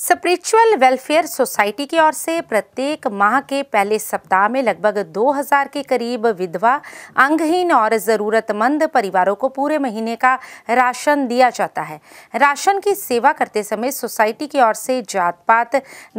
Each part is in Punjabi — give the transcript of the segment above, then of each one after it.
स्पिरिचुअल वेलफेयर सोसाइटी की ओर से प्रत्येक माह के पहले सप्ताह में लगभग 2000 के करीब विधवा अंगहीन और ज़रूरतमंद परिवारों को पूरे महीने का राशन दिया जाता है राशन की सेवा करते समय सोसाइटी की ओर से जात पात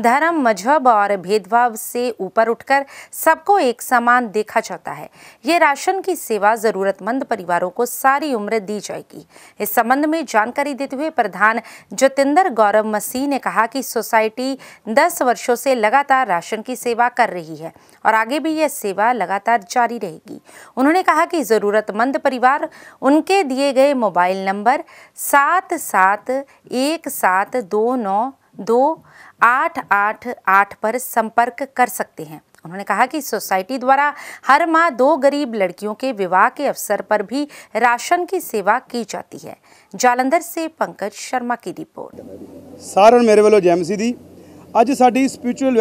धर्म मजहब और भेदभाव से ऊपर उठकर सबको एक समान देखा जाता है ये राशन की सेवा ज़रूरतमंद परिवारों को सारी उम्र दी जाएगी इस संबंध में जानकारी देते हुए प्रधान जतेंद्र गौरव मसीह ने कहा कि सोसाइटी दस वर्षों से लगातार राशन की सेवा कर रही है और आगे भी यह सेवा लगातार जारी रहेगी उन्होंने कहा कि ज़रूरतमंद परिवार उनके दिए गए मोबाइल नंबर सात सात एक सात दो नौ दो आठ आठ आठ पर संपर्क कर सकते हैं उन्होंने कहा कि सोसाइटी द्वारा हर माह दो गरीब लड़कियों के विवाह के अवसर पर भी राशन की सेवा की जाती है जालंधर से पंकज शर्मा की रिपोर्ट सारण मेरे वालों जैम ਜੈ ਮਸੀਹ ਦੀ ਅੱਜ ਸਾਡੀ ਸਪਿਰਚੁਅਲ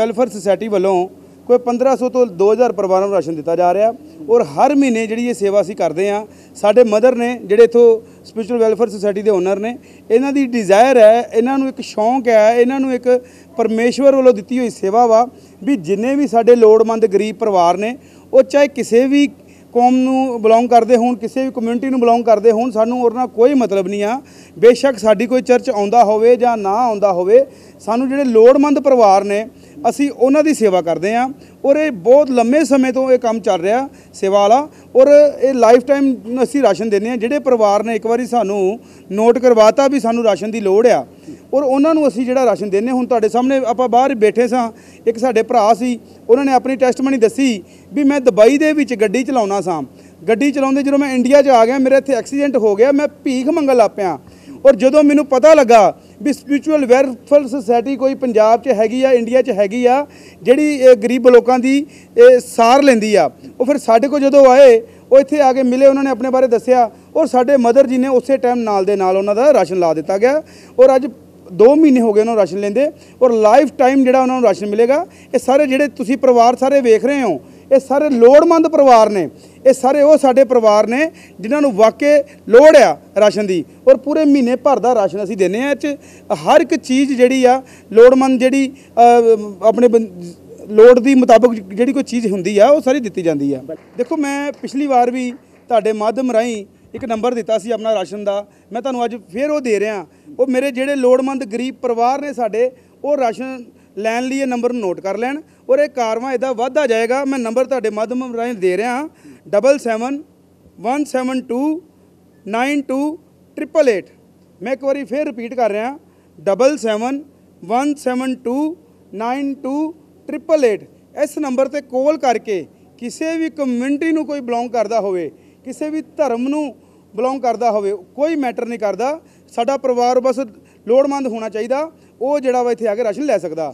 ਕੋਈ 1500 ਤੋਂ 2000 ਪਰਿਵਾਰਾਂ ਨੂੰ ਰਾਸ਼ਨ ਦਿੱਤਾ ਜਾ ਰਿਹਾ ਔਰ ਹਰ ਮਹੀਨੇ ਜਿਹੜੀ ਇਹ ਸੇਵਾ ਅਸੀਂ ਕਰਦੇ ਆ ਸਾਡੇ ਮਦਰ ਨੇ ਜਿਹੜੇ ਇਥੋਂ ਸਪੈਸ਼ਲ ਵੈਲਫੇਅਰ ਸੁਸਾਇਟੀ ਦੇ ਓਨਰ ਨੇ ਇਹਨਾਂ ਦੀ ਡਿਜ਼ਾਇਰ ਹੈ ਇਹਨਾਂ ਨੂੰ ਇੱਕ ਸ਼ੌਂਕ ਹੈ ਇਹਨਾਂ ਨੂੰ ਇੱਕ ਪਰਮੇਸ਼ਵਰ ਵੱਲੋਂ ਦਿੱਤੀ ਹੋਈ ਸੇਵਾ ਵਾ ਵੀ ਜਿੰਨੇ ਵੀ ਸਾਡੇ ਲੋੜਵੰਦ ਗਰੀਬ ਪਰਿਵਾਰ ਨੇ ਉਹ ਚਾਹੇ ਕਿਸੇ ਵੀ ਕੌਮ ਨੂੰ ਬਿਲੋਂਗ ਕਰਦੇ ਹੋਣ ਕਿਸੇ ਵੀ ਕਮਿਊਨਿਟੀ ਨੂੰ ਬਿਲੋਂਗ ਕਰਦੇ ਹੋਣ ਸਾਨੂੰ ਉਹਨਾਂ ਕੋਈ ਮਤਲਬ ਨਹੀਂ ਆ ਬੇਸ਼ੱਕ ਸਾਡੀ ਕੋਈ ਚਰਚ ਆਉਂਦਾ ਹੋਵੇ ਜਾਂ ਨਾ ਆਉਂਦਾ ਹੋਵੇ ਸਾਨੂੰ ਜਿਹੜੇ ਲੋੜਵੰਦ ਪਰਿਵਾਰ ਨੇ ਅਸੀਂ ਉਹਨਾਂ ਦੀ ਸੇਵਾ ਕਰਦੇ ਆਂ ਔਰ ਇਹ ਬਹੁਤ ਲੰਮੇ ਸਮੇਂ ਤੋਂ ਇਹ ਕੰਮ ਚੱਲ ਰਿਹਾ ਸੇਵਾ ਵਾਲਾ ਔਰ ਇਹ ਲਾਈਫ ਟਾਈਮ ਅਸੀਂ ਰਾਸ਼ਨ ਦਿੰਦੇ ਆਂ ਜਿਹੜੇ ਪਰਿਵਾਰ ਨੇ ਇੱਕ ਵਾਰੀ ਸਾਨੂੰ ਨੋਟ ਕਰਵਾਤਾ ਵੀ ਸਾਨੂੰ ਰਾਸ਼ਨ ਦੀ ਲੋੜ ਆ ਔਰ ਉਹਨਾਂ ਨੂੰ ਅਸੀਂ ਜਿਹੜਾ ਰਾਸ਼ਨ ਦਿੰਨੇ ਹੁਣ ਤੁਹਾਡੇ ਸਾਹਮਣੇ ਆਪਾਂ ਬਾਹਰ ਬੈਠੇ ਸਾਂ ਇੱਕ ਸਾਡੇ ਭਰਾ ਸੀ ਉਹਨਾਂ ਨੇ ਆਪਣੀ ਟੈਸਟਮਨੀ ਦੱਸੀ ਵੀ ਮੈਂ ਦੁਬਈ ਦੇ ਵਿੱਚ ਗੱਡੀ ਚਲਾਉਣਾ ਸਾਂ ਗੱਡੀ ਚਲਾਉਂਦੇ ਜਦੋਂ ਮੈਂ ਇੰਡੀਆ 'ਚ ਆ ਗਿਆ ਮੇਰੇ ਇੱਥੇ ਐਕਸੀਡੈਂਟ ਹੋ ਗਿਆ ਮੈਂ ਭੀਖ ਮੰਗਣ ਲੱਪਿਆ ਔਰ ਜਦੋਂ ਮੈਨੂੰ ਪਤਾ ਲੱਗਾ ਵੀ ਸਪਿਰਚੁਅਲ ਵੈਲਫੇਅਰ ਸੋਸਾਇਟੀ ਕੋਈ ਪੰਜਾਬ 'ਚ ਹੈਗੀ ਆ ਇੰਡੀਆ 'ਚ ਹੈਗੀ ਆ ਜਿਹੜੀ ਗਰੀਬ ਲੋਕਾਂ ਦੀ ਇਹ ਸਾਰ ਲੈਂਦੀ ਆ ਉਹ ਫਿਰ ਸਾਡੇ ਕੋਲ ਜਦੋਂ ਆਏ ਉਹ ਇੱਥੇ ਆ ਕੇ ਮਿਲੇ ਉਹਨਾਂ ਨੇ ਆਪਣੇ ਬਾਰੇ ਦੱਸਿਆ ਔਰ ਸਾਡੇ ਮਦਰ ਜੀ ਨੇ ਉਸੇ ਟਾਈਮ ਨਾਲ ਦੇ ਨਾਲ ਉਹਨਾਂ ਦਾ ਰਾਸ਼ਨ ਲਾ ਦਿੱਤਾ ਗਿਆ ਔਰ ਅੱਜ 2 ਮਹੀਨੇ ਹੋ ਗਏ ਉਹਨਾਂ ਨੂੰ ਰਾਸ਼ਨ ਲੈਂਦੇ ਔਰ ਲਾਈਫ ਟਾਈਮ ਜਿਹੜਾ ਉਹਨਾਂ ਨੂੰ ਰਾਸ਼ਨ ਮਿਲੇਗਾ ਇਹ ਸਾਰੇ ਜਿਹੜੇ ਤੁਸੀਂ ਪਰਿਵਾਰ ਸਾਰੇ ਵੇਖ ਰਹੇ ਹੋ ਇਹ ਸਾਰੇ ਲੋੜਮੰਦ ਪਰਿਵਾਰ ਨੇ ਇਹ ਸਾਰੇ ਉਹ ਸਾਡੇ ਪਰਿਵਾਰ ਨੇ ਜਿਨ੍ਹਾਂ ਨੂੰ ਵਾਕੇ ਲੋੜ ਆ ਰਾਸ਼ਨ ਦੀ ਔਰ ਪੂਰੇ ਮਹੀਨੇ ਭਰ ਦਾ ਰਾਸ਼ਨ ਅਸੀਂ ਦਿੰਨੇ ਆ ਇਹ ਚ ਹਰ ਇੱਕ ਚੀਜ਼ ਜਿਹੜੀ ਆ ਲੋੜਮੰਦ ਜਿਹੜੀ ਆਪਣੇ ਲੋੜ ਦੀ ਮੁਤਾਬਕ ਜਿਹੜੀ ਕੋਈ ਚੀਜ਼ ਹੁੰਦੀ ਆ ਉਹ ਸਾਰੀ ਦਿੱਤੀ ਜਾਂਦੀ ਆ ਦੇਖੋ ਮੈਂ ਪਿਛਲੀ ਵਾਰ ਵੀ ਤੁਹਾਡੇ ਮਾਧਮ ਰਾਹੀਂ ਇੱਕ ਨੰਬਰ ਦਿੱਤਾ ਸੀ ਆਪਣਾ ਰਾਸ਼ਨ ਦਾ ਮੈਂ ਤੁਹਾਨੂੰ ਅੱਜ ਫੇਰ ਉਹ ਦੇ ਰਿਹਾ ਉਹ ਮੇਰੇ ਜਿਹੜੇ ਲੋੜਮੰਦ ਗਰੀਬ ਪਰਿਵਾਰ ਨੇ ਸਾਡੇ ਉਹ ਰਾਸ਼ਨ ਲੈਣ ਲਈ ਇਹ ਨੰਬਰ ਨੂੰ ਨੋਟ ਕਰ ਲੈਣ ਔਰ ਇਹ ਕਾਰਵਾ ਇਹਦਾ ਵਾਧਾ ਜਾਏਗਾ ਮੈਂ ਨੰਬਰ ਤੁਹਾਡੇ ਮਾਧਮ ਰਾਹੀਂ ਦੇ ਰਿਹਾ ਹਾਂ ਮੈਂ ਇੱਕ ਵਾਰੀ ਫੇਰ ਰਿਪੀਟ ਕਰ ਰਿਹਾ 77 ਇਸ ਨੰਬਰ ਤੇ ਕਾਲ ਕਰਕੇ ਕਿਸੇ ਵੀ ਕਮਿਊਨਿਟੀ ਨੂੰ ਕੋਈ ਬਿਲੋਂਗ ਕਰਦਾ ਹੋਵੇ ਕਿਸੇ ਵੀ ਧਰਮ ਨੂੰ ਬਿਲੋਂਗ ਕਰਦਾ ਹੋਵੇ ਕੋਈ ਮੈਟਰ ਨਹੀਂ ਕਰਦਾ ਸਾਡਾ ਪਰਿਵਾਰ ਬਸ ਲੋੜਮੰਦ ਹੋਣਾ ਚਾਹੀਦਾ ਉਹ ਜਿਹੜਾ ਵਾ ਇੱਥੇ ਆ ਕੇ ਰਾਸ਼ਨ ਲੈ ਸਕਦਾ